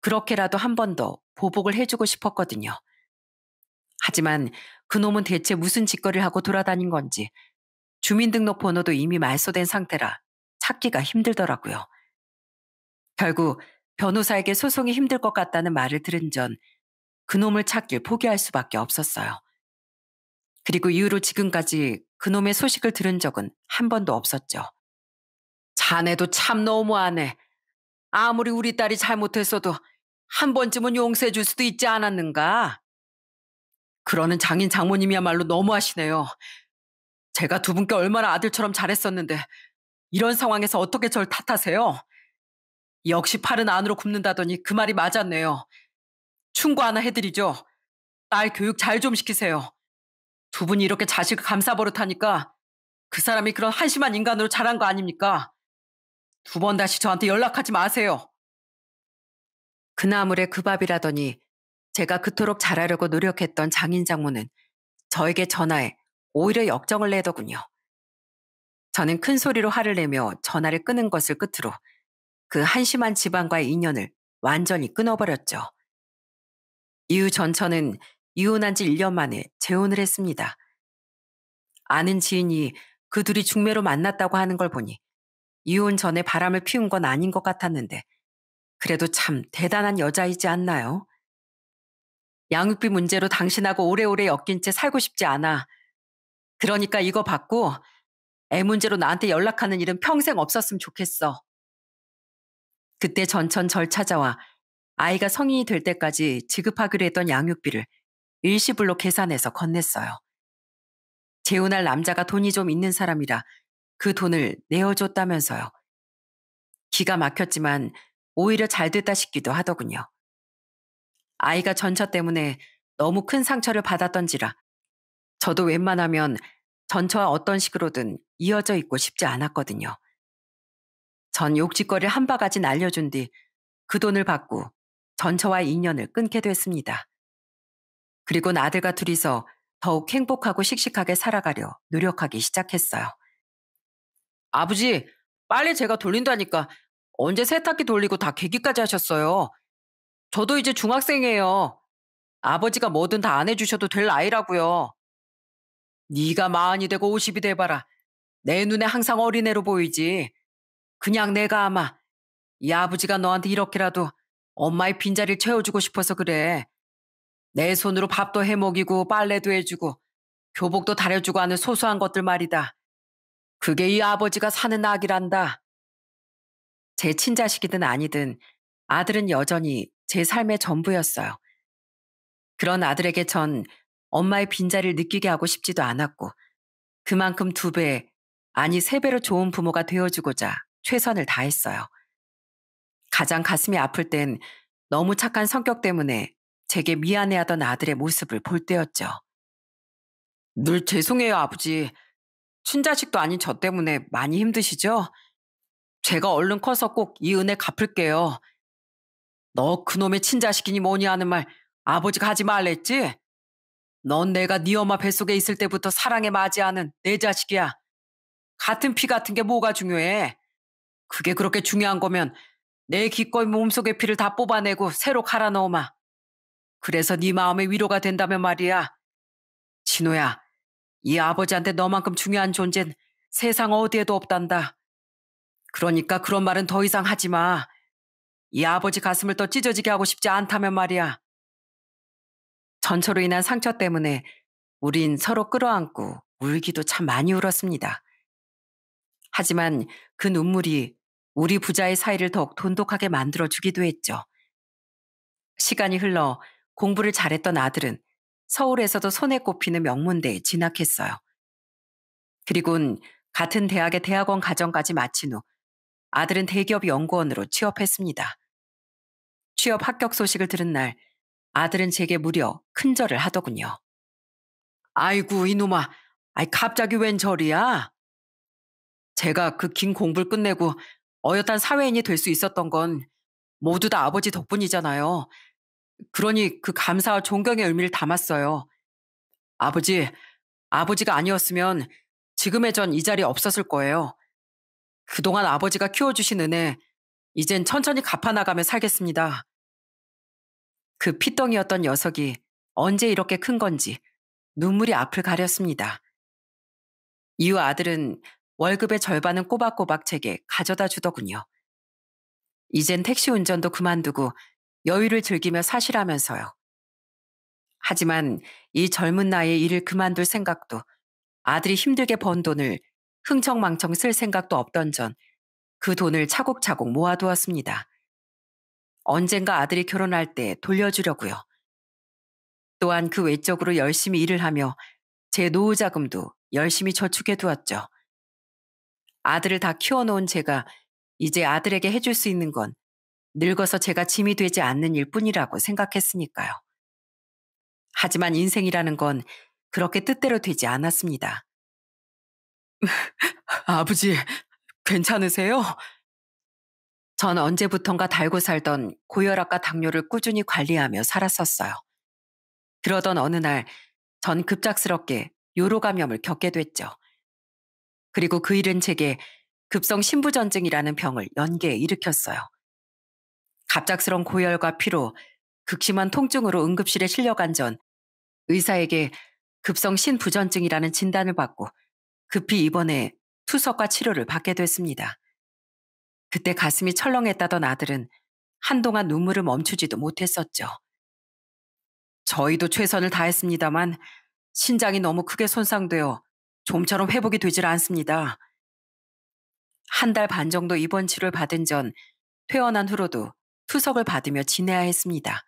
그렇게라도 한 번 더 보복을 해주고 싶었거든요. 하지만 그놈은 대체 무슨 짓거리를 하고 돌아다닌 건지 주민등록번호도 이미 말소된 상태라 찾기가 힘들더라고요. 결국 변호사에게 소송이 힘들 것 같다는 말을 들은 전 그놈을 찾길 포기할 수밖에 없었어요. 그리고 이후로 지금까지 그놈의 소식을 들은 적은 한 번도 없었죠. 자네도 참 너무하네. 아무리 우리 딸이 잘못했어도 한 번쯤은 용서해 줄 수도 있지 않았는가? 그러는 장인 장모님이야말로 너무하시네요. 제가 두 분께 얼마나 아들처럼 잘했었는데 이런 상황에서 어떻게 절 탓하세요? 역시 팔은 안으로 굽는다더니 그 말이 맞았네요. 충고 하나 해드리죠. 딸 교육 잘 좀 시키세요. 두 분이 이렇게 자식 감싸 버릇하니까 그 사람이 그런 한심한 인간으로 자란 거 아닙니까? 두 번 다시 저한테 연락하지 마세요. 그나물에그 밥이라더니 제가 그토록 잘하려고 노력했던 장인 장모는 저에게 전화해 오히려 역정을 내더군요. 저는 큰 소리로 화를 내며 전화를 끊은 것을 끝으로 그 한심한 집안과의 인연을 완전히 끊어버렸죠. 이후 전처는 이혼한 지 1년 만에 재혼을 했습니다. 아는 지인이 그 둘이 중매로 만났다고 하는 걸 보니 이혼 전에 바람을 피운 건 아닌 것 같았는데 그래도 참 대단한 여자이지 않나요? 양육비 문제로 당신하고 오래오래 엮인 채 살고 싶지 않아. 그러니까 이거 받고 애 문제로 나한테 연락하는 일은 평생 없었으면 좋겠어. 그때 전천 절 찾아와 아이가 성인이 될 때까지 지급하기로 했던 양육비를 일시불로 계산해서 건넸어요. 재혼할 남자가 돈이 좀 있는 사람이라 그 돈을 내어줬다면서요. 기가 막혔지만 오히려 잘 됐다 싶기도 하더군요. 아이가 전처 때문에 너무 큰 상처를 받았던지라 저도 웬만하면 전처와 어떤 식으로든 이어져 있고 싶지 않았거든요. 전 욕짓거리를 한 바가지 날려준 뒤 그 돈을 받고 전처와 인연을 끊게 됐습니다. 그리고 아들과 둘이서 더욱 행복하고 씩씩하게 살아가려 노력하기 시작했어요. 아버지, 빨리 제가 돌린다니까 언제 세탁기 돌리고 다 계기까지 하셨어요. 저도 이제 중학생이에요. 아버지가 뭐든 다 안 해주셔도 될 나이라고요. 네가 마흔이 되고 오십이 돼봐라. 내 눈에 항상 어린애로 보이지. 그냥 내가 아마 이 아버지가 너한테 이렇게라도 엄마의 빈자리를 채워주고 싶어서 그래. 내 손으로 밥도 해 먹이고 빨래도 해주고 교복도 다려주고 하는 소소한 것들 말이다. 그게 이 아버지가 사는 악이란다제 친자식이든 아니든 아들은 여전히 제 삶의 전부였어요. 그런 아들에게 전 엄마의 빈자리를 느끼게 하고 싶지도 않았고 그만큼 두 배, 아니 세 배로 좋은 부모가 되어주고자 최선을 다했어요. 가장 가슴이 아플 땐 너무 착한 성격 때문에 제게 미안해하던 아들의 모습을 볼 때였죠. 늘 죄송해요, 아버지. 친자식도 아닌 저 때문에 많이 힘드시죠? 제가 얼른 커서 꼭 이 은혜 갚을게요. 너 그놈의 친자식이니 뭐니 하는 말 아버지가 하지 말랬지? 넌 내가 네 엄마 뱃속에 있을 때부터 사랑에 맞이하는 내 자식이야. 같은 피 같은 게 뭐가 중요해? 그게 그렇게 중요한 거면 내 기꺼이 몸속의 피를 다 뽑아내고 새로 갈아 넣어마. 그래서 네 마음의 위로가 된다면 말이야. 진호야, 이 아버지한테 너만큼 중요한 존재는 세상 어디에도 없단다. 그러니까 그런 말은 더 이상 하지 마. 이 아버지 가슴을 더 찢어지게 하고 싶지 않다면 말이야. 전처로 인한 상처 때문에 우린 서로 끌어안고 울기도 참 많이 울었습니다. 하지만 그 눈물이 우리 부자의 사이를 더욱 돈독하게 만들어주기도 했죠. 시간이 흘러 공부를 잘했던 아들은 서울에서도 손에 꼽히는 명문대에 진학했어요. 그리곤 같은 대학의 대학원 과정까지 마친 후 아들은 대기업 연구원으로 취업했습니다. 취업 합격 소식을 들은 날 아들은 제게 무려 큰절을 하더군요. 아이고 이놈아, 아이 갑자기 웬 절이야? 제가 그 긴 공부를 끝내고 어엿한 사회인이 될 수 있었던 건 모두 다 아버지 덕분이잖아요. 그러니 그 감사와 존경의 의미를 담았어요. 아버지, 아버지가 아니었으면 지금의 전 이 자리에 없었을 거예요. 그동안 아버지가 키워주신 은혜, 이젠 천천히 갚아나가며 살겠습니다. 그 피덩이였던 녀석이 언제 이렇게 큰 건지 눈물이 앞을 가렸습니다. 이후 아들은 월급의 절반은 꼬박꼬박 제게 가져다 주더군요. 이젠 택시 운전도 그만두고 여유를 즐기며 사실하면서요. 하지만 이 젊은 나이에 일을 그만둘 생각도 아들이 힘들게 번 돈을 흥청망청 쓸 생각도 없던 전 그 돈을 차곡차곡 모아두었습니다. 언젠가 아들이 결혼할 때 돌려주려고요. 또한 그 외적으로 열심히 일을 하며 제 노후 자금도 열심히 저축해 두었죠. 아들을 다 키워놓은 제가 이제 아들에게 해줄 수 있는 건 늙어서 제가 짐이 되지 않는 일 뿐이라고 생각했으니까요. 하지만 인생이라는 건 그렇게 뜻대로 되지 않았습니다. 아버지, 괜찮으세요? 전 언제부턴가 달고 살던 고혈압과 당뇨를 꾸준히 관리하며 살았었어요. 그러던 어느 날, 전 급작스럽게 요로 감염을 겪게 됐죠. 그리고 그 일은 제게 급성 신부전증이라는 병을 연계에 일으켰어요. 갑작스런 고열과 피로, 극심한 통증으로 응급실에 실려간 전 의사에게 급성 신부전증이라는 진단을 받고 급히 입원해 투석과 치료를 받게 됐습니다. 그때 가슴이 철렁했다던 아들은 한동안 눈물을 멈추지도 못했었죠. 저희도 최선을 다했습니다만 신장이 너무 크게 손상되어 좀처럼 회복이 되질 않습니다. 한 달 반 정도 입원 치료를 받은 전 퇴원한 후로도 투석을 받으며 지내야 했습니다.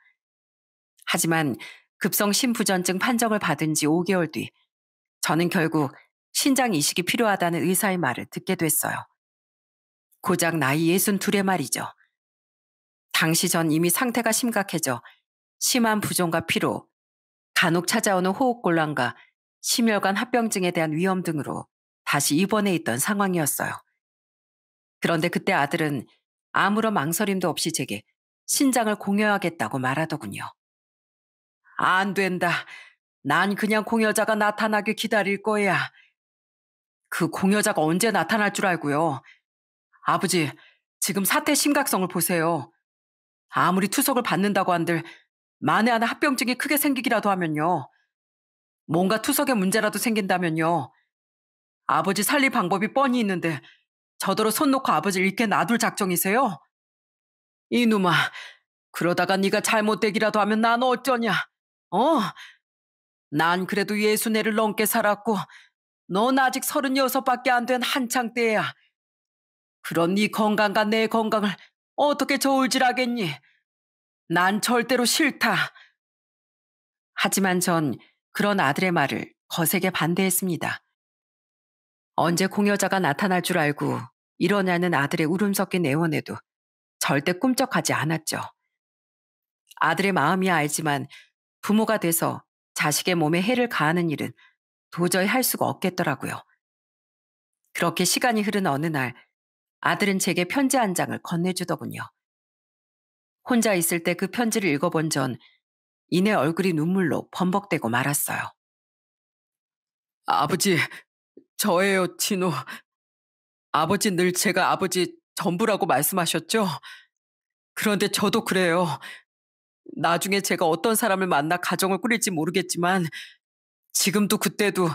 하지만 급성 심부전증 판정을 받은 지 5개월 뒤 저는 결국 신장 이식이 필요하다는 의사의 말을 듣게 됐어요. 고작 나이 62의 말이죠. 당시 전 이미 상태가 심각해져 심한 부종과 피로, 간혹 찾아오는 호흡곤란과 심혈관 합병증에 대한 위험 등으로 다시 입원해 있던 상황이었어요. 그런데 그때 아들은 아무런 망설임도 없이 제게 신장을 공여하겠다고 말하더군요. 안 된다. 난 그냥 공여자가 나타나길 기다릴 거야. 그 공여자가 언제 나타날 줄 알고요. 아버지, 지금 사태 심각성을 보세요. 아무리 투석을 받는다고 한들 만에 하나 합병증이 크게 생기기라도 하면요. 뭔가 투석의 문제라도 생긴다면요. 아버지 살릴 방법이 뻔히 있는데 저더러 손 놓고 아버지를 이렇게 놔둘 작정이세요? 이놈아, 그러다가 네가 잘못되기라도 하면 난 어쩌냐? 어? 난 그래도 예순애를 넘게 살았고 넌 아직 서른여섯밖에 안 된 한창 때야. 그런 네 건강과 내 건강을 어떻게 저울질하겠니? 난 절대로 싫다. 하지만 전 그런 아들의 말을 거세게 반대했습니다. 언제 공여자가 나타날 줄 알고 이러냐는 아들의 울음 섞인 애원에도 절대 꿈쩍하지 않았죠. 아들의 마음이야 알지만 부모가 돼서 자식의 몸에 해를 가하는 일은 도저히 할 수가 없겠더라고요. 그렇게 시간이 흐른 어느 날 아들은 제게 편지 한 장을 건네주더군요. 혼자 있을 때 그 편지를 읽어본 전 이내 얼굴이 눈물로 범벅되고 말았어요. 아버지, 저예요, 진호. 아버지 늘 제가 아버지 전부라고 말씀하셨죠? 그런데 저도 그래요. 나중에 제가 어떤 사람을 만나 가정을 꾸릴지 모르겠지만 지금도 그때도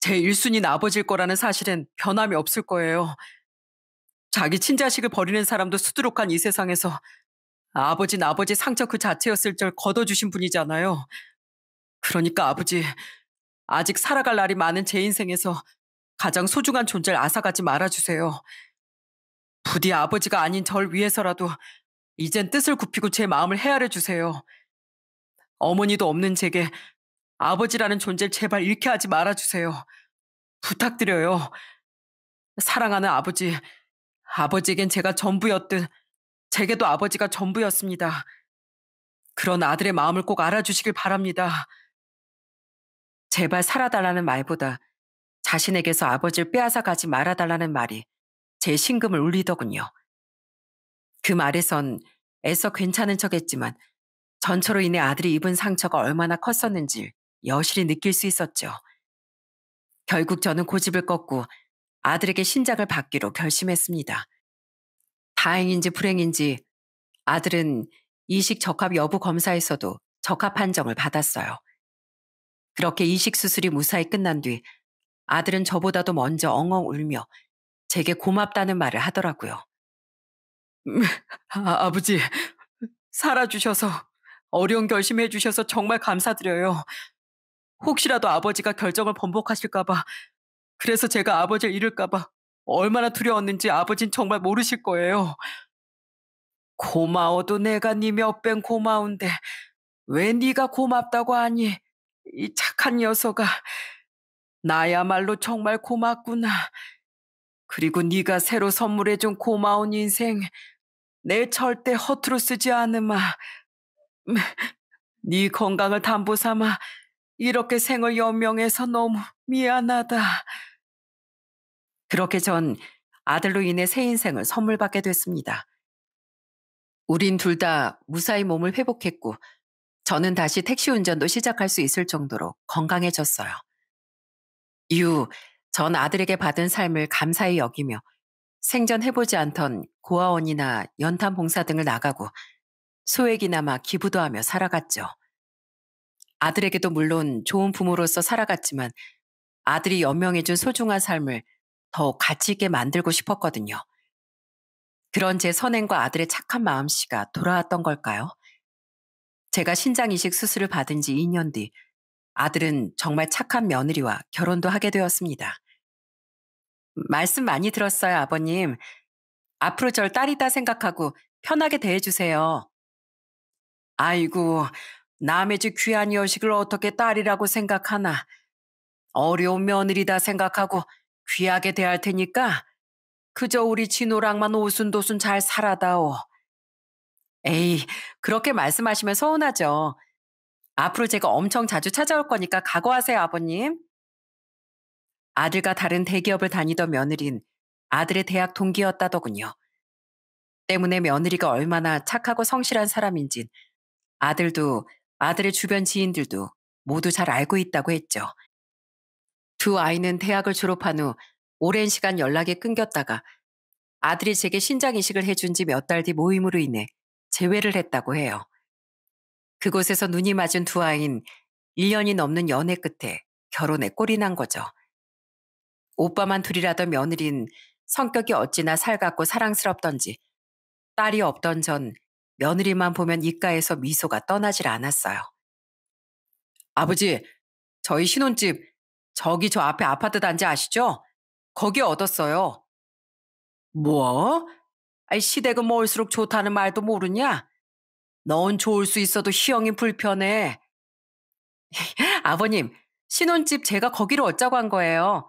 제 1순위는 아버지일 거라는 사실엔 변함이 없을 거예요. 자기 친자식을 버리는 사람도 수두룩한 이 세상에서 아버진 아버지 상처 그 자체였을 절 걷어주신 분이잖아요. 그러니까 아버지, 아직 살아갈 날이 많은 제 인생에서 가장 소중한 존재를 앗아가지 말아주세요. 부디 아버지가 아닌 절 위해서라도 이젠 뜻을 굽히고 제 마음을 헤아려 주세요. 어머니도 없는 제게 아버지라는 존재를 제발 잃게 하지 말아주세요. 부탁드려요. 사랑하는 아버지, 아버지에겐 제가 전부였듯 제게도 아버지가 전부였습니다. 그런 아들의 마음을 꼭 알아주시길 바랍니다. 제발 살아달라는 말보다 자신에게서 아버지를 빼앗아 가지 말아달라는 말이 제 심금을 울리더군요. 그 말에선 애써 괜찮은 척 했지만 전처로 인해 아들이 입은 상처가 얼마나 컸었는지 여실히 느낄 수 있었죠. 결국 저는 고집을 꺾고 아들에게 신작을 받기로 결심했습니다. 다행인지 불행인지 아들은 이식 적합 여부 검사에서도 적합 판정을 받았어요. 그렇게 이식 수술이 무사히 끝난 뒤 아들은 저보다도 먼저 엉엉 울며 제게 고맙다는 말을 하더라고요. 음, 아, 아버지, 살아주셔서 어려운 결심해 주셔서 정말 감사드려요. 혹시라도 아버지가 결정을 번복하실까봐, 그래서 제가 아버지를 잃을까봐 얼마나 두려웠는지 아버진 정말 모르실 거예요. 고마워도 내가 님몇 b e 고마운데 왜 네가 고맙다고 하니? 이 착한 녀석아. 나야말로 정말 고맙구나. 그리고 네가 새로 선물해준 고마운 인생 내 절대 허투루 쓰지 않으마. 네 건강을 담보 삼아 이렇게 생을 연명해서 너무 미안하다. 그렇게 전 아들로 인해 새 인생을 선물받게 됐습니다. 우린 둘 다 무사히 몸을 회복했고 저는 다시 택시 운전도 시작할 수 있을 정도로 건강해졌어요. 이후 전 아들에게 받은 삶을 감사히 여기며 생전 해보지 않던 고아원이나 연탄 봉사 등을 나가고 소액이나마 기부도 하며 살아갔죠. 아들에게도 물론 좋은 부모로서 살아갔지만 아들이 연명해준 소중한 삶을 더 가치 있게 만들고 싶었거든요. 그런 제 선행과 아들의 착한 마음씨가 돌아왔던 걸까요? 제가 신장 이식 수술을 받은 지 2년 뒤 아들은 정말 착한 며느리와 결혼도 하게 되었습니다. 말씀 많이 들었어요, 아버님. 앞으로 절 딸이다 생각하고 편하게 대해주세요. 아이고, 남의 집 귀한 여식을 어떻게 딸이라고 생각하나. 어려운 며느리다 생각하고 귀하게 대할 테니까 그저 우리 진호랑만 오순도순 잘 살아다오. 에이, 그렇게 말씀하시면 서운하죠. 앞으로 제가 엄청 자주 찾아올 거니까 각오하세요, 아버님. 아들과 다른 대기업을 다니던 며느린 아들의 대학 동기였다더군요. 때문에 며느리가 얼마나 착하고 성실한 사람인진 아들도 아들의 주변 지인들도 모두 잘 알고 있다고 했죠. 두 아이는 대학을 졸업한 후 오랜 시간 연락이 끊겼다가 아들이 제게 신장 이식을 해준 지 몇 달 뒤 모임으로 인해 재회를 했다고 해요. 그곳에서 눈이 맞은 두아이인 1년이 넘는 연애 끝에 결혼에 꼴이 난 거죠. 오빠만 둘이라던 며느린 성격이 어찌나 살갑고 사랑스럽던지 딸이 없던 전 며느리만 보면 입가에서 미소가 떠나질 않았어요. 아버지, 저희 신혼집 저기 저 앞에 아파트 단지 아시죠? 거기 얻었어요. 뭐? 아이, 시댁은 멀수록 좋다는 말도 모르냐? 넌 좋을 수 있어도 시영이 불편해. 아버님, 신혼집 제가 거기로 얻자고 한 거예요.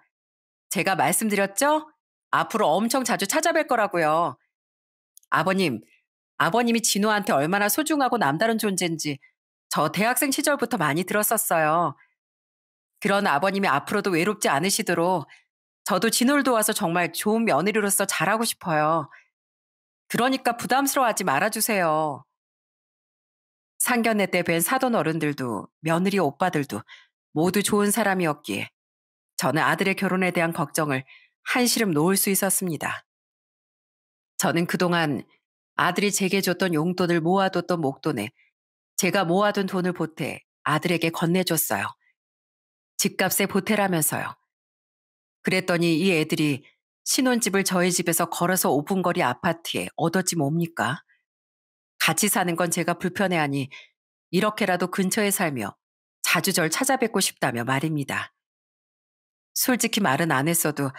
제가 말씀드렸죠? 앞으로 엄청 자주 찾아뵐 거라고요. 아버님, 아버님이 진호한테 얼마나 소중하고 남다른 존재인지 저 대학생 시절부터 많이 들었었어요. 그런 아버님이 앞으로도 외롭지 않으시도록 저도 진홀 도와서 정말 좋은 며느리로서 잘하고 싶어요. 그러니까 부담스러워하지 말아주세요. 상견례 때 뵌 사돈 어른들도 며느리 오빠들도 모두 좋은 사람이었기에 저는 아들의 결혼에 대한 걱정을 한시름 놓을 수 있었습니다. 저는 그동안 아들이 제게 줬던 용돈을 모아뒀던 목돈에 제가 모아둔 돈을 보태 아들에게 건네줬어요. 집값에 보태라면서요. 그랬더니 이 애들이 신혼집을 저희 집에서 걸어서 5분 거리 아파트에 얻었지 뭡니까? 같이 사는 건 제가 불편해하니 이렇게라도 근처에 살며 자주 절 찾아뵙고 싶다며 말입니다. 솔직히 말은 안 했어도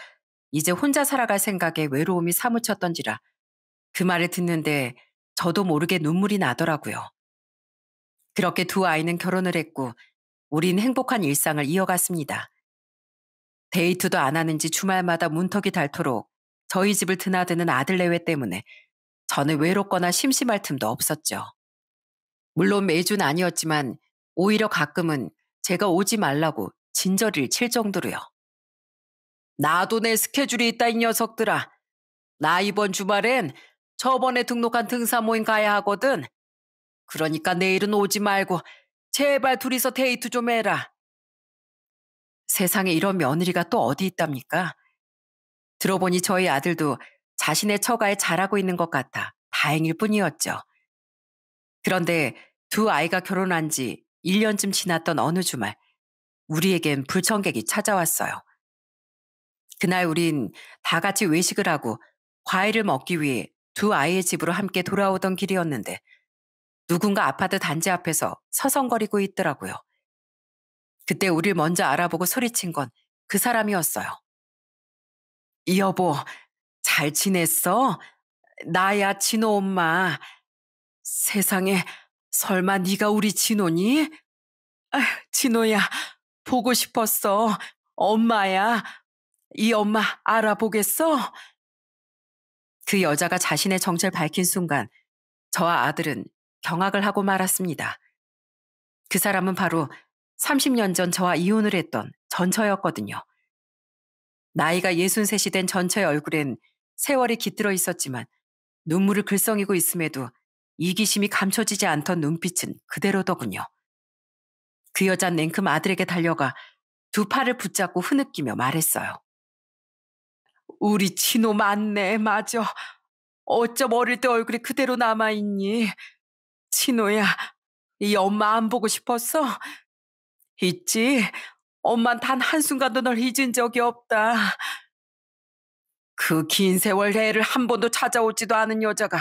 이제 혼자 살아갈 생각에 외로움이 사무쳤던지라 그 말을 듣는데 저도 모르게 눈물이 나더라고요. 그렇게 두 아이는 결혼을 했고 우린 행복한 일상을 이어갔습니다. 데이트도 안 하는지 주말마다 문턱이 닳도록 저희 집을 드나드는 아들 내외 때문에 저는 외롭거나 심심할 틈도 없었죠. 물론 매주는 아니었지만 오히려 가끔은 제가 오지 말라고 진저리를 칠 정도로요. 나도 내 스케줄이 있다 이 녀석들아. 나 이번 주말엔 저번에 등록한 등산 모임 가야 하거든. 그러니까 내일은 오지 말고 제발 둘이서 데이트 좀 해라. 세상에 이런 며느리가 또 어디 있답니까? 들어보니 저희 아들도 자신의 처가에 잘하고 있는 것 같아 다행일 뿐이었죠. 그런데 두 아이가 결혼한 지 1년쯤 지났던 어느 주말, 우리에겐 불청객이 찾아왔어요. 그날 우린 다 같이 외식을 하고 과일을 먹기 위해 두 아이의 집으로 함께 돌아오던 길이었는데 누군가 아파트 단지 앞에서 서성거리고 있더라고요. 그때 우릴 먼저 알아보고 소리친 건 그 사람이었어요. 이 여보, 잘 지냈어? 나야 진호 엄마. 세상에 설마 네가 우리 진호니? 아휴, 진호야, 보고 싶었어. 엄마야. 이 엄마 알아보겠어? 그 여자가 자신의 정체를 밝힌 순간 저와 아들은 경악을 하고 말았습니다. 그 사람은 바로 30년 전 저와 이혼을 했던 전처였거든요. 나이가 63이 된 전처의 얼굴엔 세월이 깃들어 있었지만 눈물을 글썽이고 있음에도 이기심이 감춰지지 않던 눈빛은 그대로더군요. 그 여잔 냉큼 아들에게 달려가 두 팔을 붙잡고 흐느끼며 말했어요. 우리 친호 맞네, 맞어 어쩜 어릴 때 얼굴이 그대로 남아있니? 진호야, 이 엄마 안 보고 싶었어? 있지. 엄만 단 한순간도 널 잊은 적이 없다. 그 긴 세월 해를 한 번도 찾아오지도 않은 여자가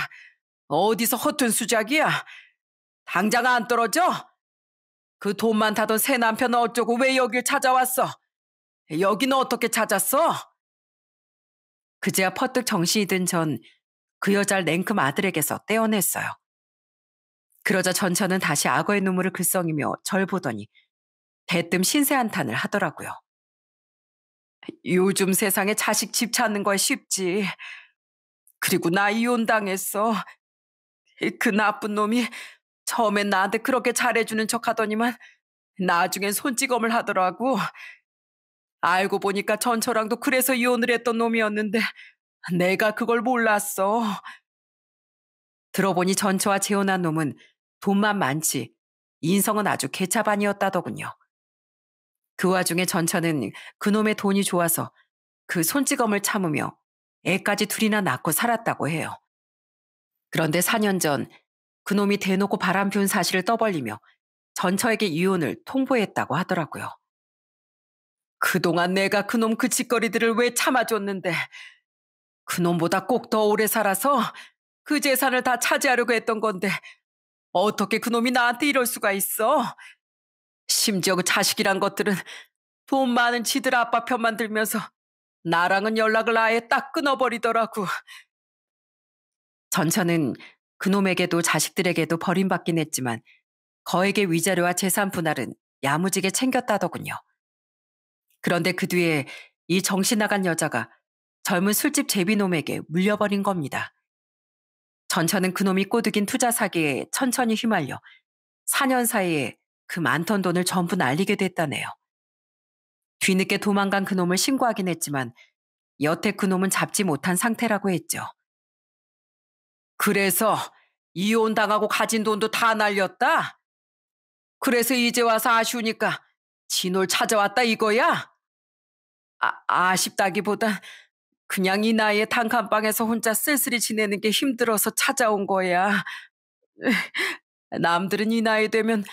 어디서 허튼 수작이야? 당장 안 떨어져? 그 돈만 타던 새 남편은 어쩌고 왜 여길 찾아왔어? 여기는 어떻게 찾았어? 그제야 퍼뜩 정신이 든 전 그 여자를 냉큼 아들에게서 떼어냈어요. 그러자 전차는 다시 악어의 눈물을 글썽이며 절 보더니 대뜸 신세 한탄을 하더라고요. 요즘 세상에 자식 집 찾는 거에 쉽지. 그리고 나 이혼당했어. 그 나쁜 놈이 처음엔 나한테 그렇게 잘해주는 척 하더니만 나중엔 손찌검을 하더라고. 알고 보니까 전처랑도 그래서 이혼을 했던 놈이었는데 내가 그걸 몰랐어. 들어보니 전처와 재혼한 놈은 돈만 많지 인성은 아주 개차반이었다더군요. 그 와중에 전처는 그놈의 돈이 좋아서 그 손찌검을 참으며 애까지 둘이나 낳고 살았다고 해요. 그런데 4년 전 그놈이 대놓고 바람 피운 사실을 떠벌리며 전처에게 이혼을 통보했다고 하더라고요. 그동안 내가 그놈 그 짓거리들을 왜 참아줬는데 그놈보다 꼭 더 오래 살아서 그 재산을 다 차지하려고 했던 건데 어떻게 그놈이 나한테 이럴 수가 있어? 심지어 그 자식이란 것들은 돈 많은 지들 아빠 편만 들면서 나랑은 연락을 아예 딱 끊어버리더라고. 전처는 그놈에게도 자식들에게도 버림받긴 했지만 거액의 위자료와 재산 분할은 야무지게 챙겼다더군요. 그런데 그 뒤에 이 정신 나간 여자가 젊은 술집 제비놈에게 물려버린 겁니다. 전차는 그놈이 꼬드긴 투자 사기에 천천히 휘말려 4년 사이에 그 많던 돈을 전부 날리게 됐다네요. 뒤늦게 도망간 그놈을 신고하긴 했지만 여태 그놈은 잡지 못한 상태라고 했죠. 그래서 이혼당하고 가진 돈도 다 날렸다? 그래서 이제 와서 아쉬우니까 진홀 찾아왔다 이거야? 아, 아쉽다기보다 그냥 이 나이에 단칸방에서 혼자 쓸쓸히 지내는 게 힘들어서 찾아온 거야. 남들은 이 나이 되면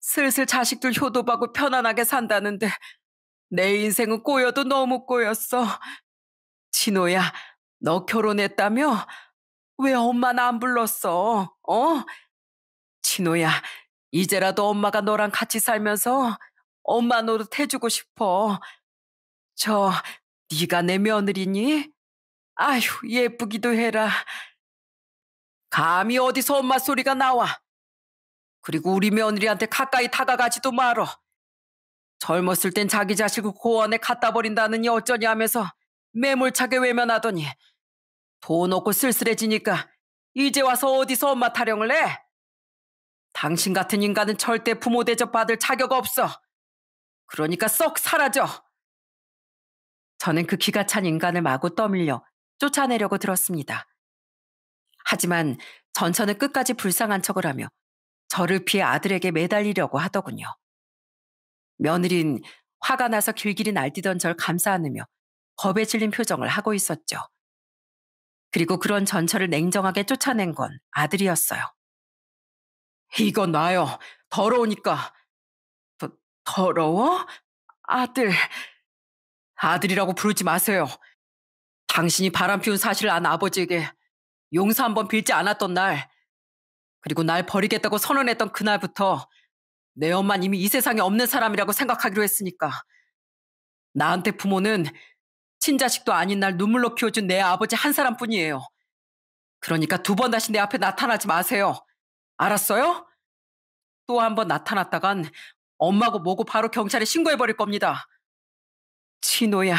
슬슬 자식들 효도받고 편안하게 산다는데 내 인생은 꼬여도 너무 꼬였어. 진호야, 너 결혼했다며? 왜 엄마는 안 불렀어? 어? 진호야, 이제라도 엄마가 너랑 같이 살면서 엄마 노릇 해주고 싶어. 저 네가 내 며느리니? 아휴 예쁘기도 해라. 감히 어디서 엄마 소리가 나와. 그리고 우리 며느리한테 가까이 다가가지도 말어. 젊었을 땐 자기 자식을 고원에 갖다 버린다느니 어쩌냐 하면서 매몰차게 외면하더니 돈 없고 쓸쓸해지니까 이제 와서 어디서 엄마 타령을 해? 당신 같은 인간은 절대 부모 대접 받을 자격 없어. 그러니까 썩 사라져. 저는 그 기가 찬 인간을 마구 떠밀려 쫓아내려고 들었습니다. 하지만 전처는 끝까지 불쌍한 척을 하며 저를 피해 아들에게 매달리려고 하더군요. 며느린 화가 나서 길길이 날뛰던 절감사하느며 겁에 질린 표정을 하고 있었죠. 그리고 그런 전처를 냉정하게 쫓아낸 건 아들이었어요. 이건 나요. 더러우니까. 더, 더러워? 아들. 아들이라고 부르지 마세요. 당신이 바람 피운 사실을 안 아버지에게 용서 한 번 빌지 않았던 날, 그리고 날 버리겠다고 선언했던 그날부터 내 엄만 이미 이 세상에 없는 사람이라고 생각하기로 했으니까. 나한테 부모는 친자식도 아닌 날 눈물로 키워준 내 아버지 한 사람뿐이에요. 그러니까 두 번 다시 내 앞에 나타나지 마세요. 알았어요? 또 한 번 나타났다간 엄마고 뭐고 바로 경찰에 신고해버릴 겁니다. 진호야,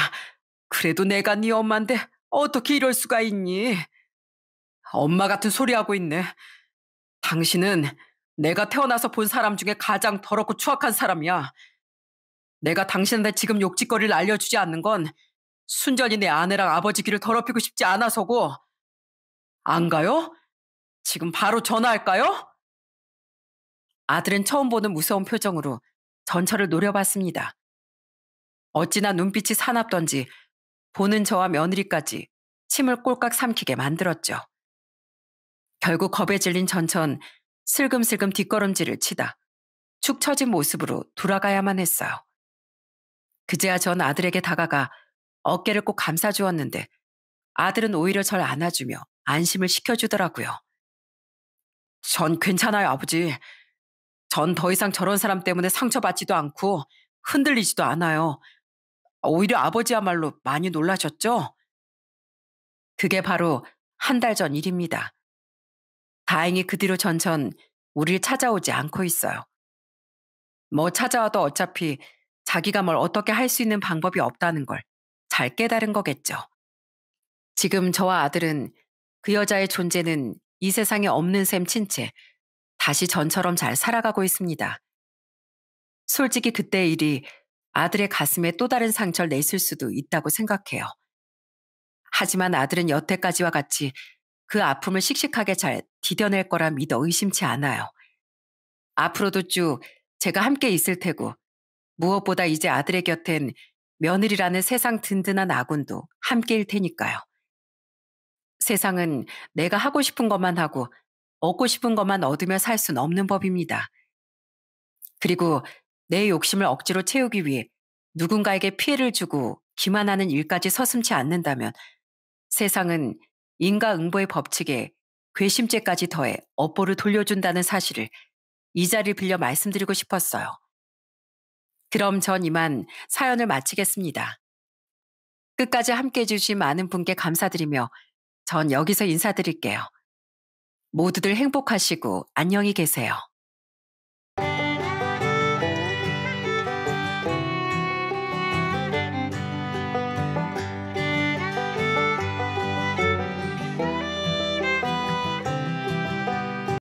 그래도 내가 네 엄마인데 어떻게 이럴 수가 있니? 엄마 같은 소리하고 있네. 당신은 내가 태어나서 본 사람 중에 가장 더럽고 추악한 사람이야. 내가 당신한테 지금 욕짓거리를 알려주지 않는 건 순전히 내 아내랑 아버지 귀를 더럽히고 싶지 않아서고. 안 가요? 지금 바로 전화할까요? 아들은 처음 보는 무서운 표정으로 전철을 노려봤습니다. 어찌나 눈빛이 사납던지 보는 저와 며느리까지 침을 꼴깍 삼키게 만들었죠. 결국 겁에 질린 전천 슬금슬금 뒷걸음질을 치다 축 처진 모습으로 돌아가야만 했어요. 그제야 전 아들에게 다가가 어깨를 꼭 감싸주었는데 아들은 오히려 절 안아주며 안심을 시켜주더라고요. 전 괜찮아요, 아버지. 전 더 이상 저런 사람 때문에 상처받지도 않고 흔들리지도 않아요. 어, 오히려 아버지야말로 많이 놀라셨죠? 그게 바로 한 달 전 일입니다. 다행히 그 뒤로 전천 우리를 찾아오지 않고 있어요. 뭐 찾아와도 어차피 자기가 뭘 어떻게 할 수 있는 방법이 없다는 걸 잘 깨달은 거겠죠. 지금 저와 아들은 그 여자의 존재는 이 세상에 없는 셈 친 채 다시 전처럼 잘 살아가고 있습니다. 솔직히 그때 일이 아들의 가슴에 또 다른 상처를 냈을 수도 있다고 생각해요. 하지만 아들은 여태까지와 같이 그 아픔을 씩씩하게 잘 디뎌낼 거라 믿어 의심치 않아요. 앞으로도 쭉 제가 함께 있을 테고 무엇보다 이제 아들의 곁엔 며느리라는 세상 든든한 아군도 함께일 테니까요. 세상은 내가 하고 싶은 것만 하고 얻고 싶은 것만 얻으며 살 순 없는 법입니다. 그리고 내 욕심을 억지로 채우기 위해 누군가에게 피해를 주고 기만하는 일까지 서슴지 않는다면 세상은 인과응보의 법칙에 괘씸죄까지 더해 업보를 돌려준다는 사실을 이 자리를 빌려 말씀드리고 싶었어요. 그럼 전 이만 사연을 마치겠습니다. 끝까지 함께 해주신 많은 분께 감사드리며 전 여기서 인사드릴게요. 모두들 행복하시고 안녕히 계세요.